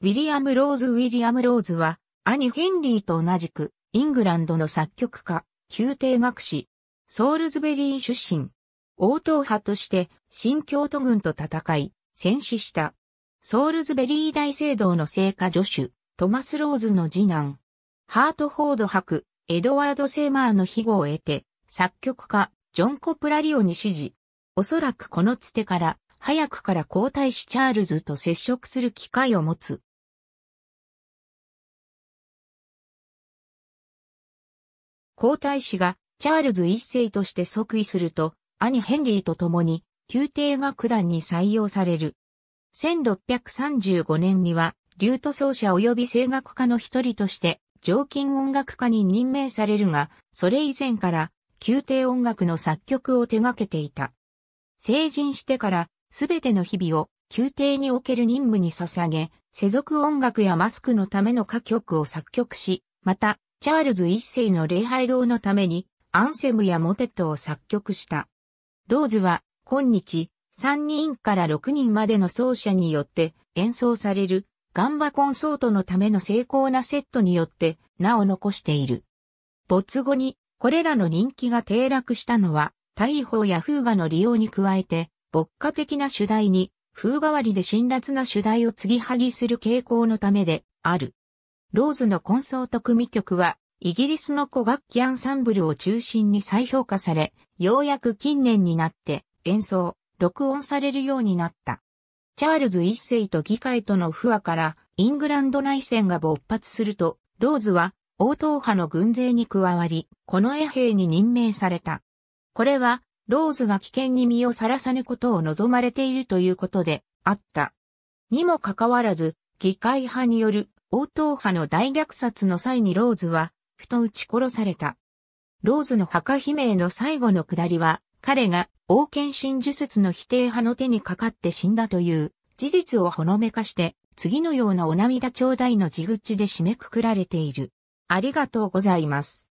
ウィリアム・ローズ・ウィリアム・ローズは、兄ヘンリーと同じく、イングランドの作曲家、宮廷学士、ソールズベリー出身。王党派として、新京都軍と戦い、戦死した。ソールズベリー大聖堂の聖火助手、トマス・ローズの次男。ハートフォード博、エドワード・セーマーの庇護を得て、作曲家、ジョン・コプラリオに指示。おそらくこのつてから、早くから皇太子チャールズと接触する機会を持つ。皇太子がチャールズ一世として即位すると、兄ヘンリーと共に、宮廷楽団に採用される。1635年には、リュート奏者及び声楽家の一人として、常勤音楽家に任命されるが、それ以前から、宮廷音楽の作曲を手掛けていた。成人してから、すべての日々を、宮廷における任務に捧げ、世俗音楽やマスクのための歌曲を作曲し、また、チャールズ一世の礼拝堂のために、アンセムやモテットを作曲した。ローズは、今日、3人から6人までの奏者によって演奏される、ガンバコンソートのための精巧なセットによって名を残している。没後に、これらの人気が低落したのは、大砲や風画の利用に加えて、牧歌的な主題に、風変わりで辛辣な主題を継ぎはぎする傾向のためである。ローズのコンソート組曲は、イギリスの古楽器アンサンブルを中心に再評価され、ようやく近年になって演奏、録音されるようになった。チャールズ一世と議会との不和からイングランド内戦が勃発すると、ローズは王党派の軍勢に加わり、この衛兵に任命された。これは、ローズが危険に身をさらさぬことを望まれているということであった。にもかかわらず、議会派による応答派の大虐殺の際にローズは、ふと撃ち殺された。ローズの墓悲鳴の最後の下りは、彼が王権真呪説の否定派の手にかかって死んだという事実をほのめかして、次のようなお涙頂戴の地口で締めくくられている。ありがとうございます。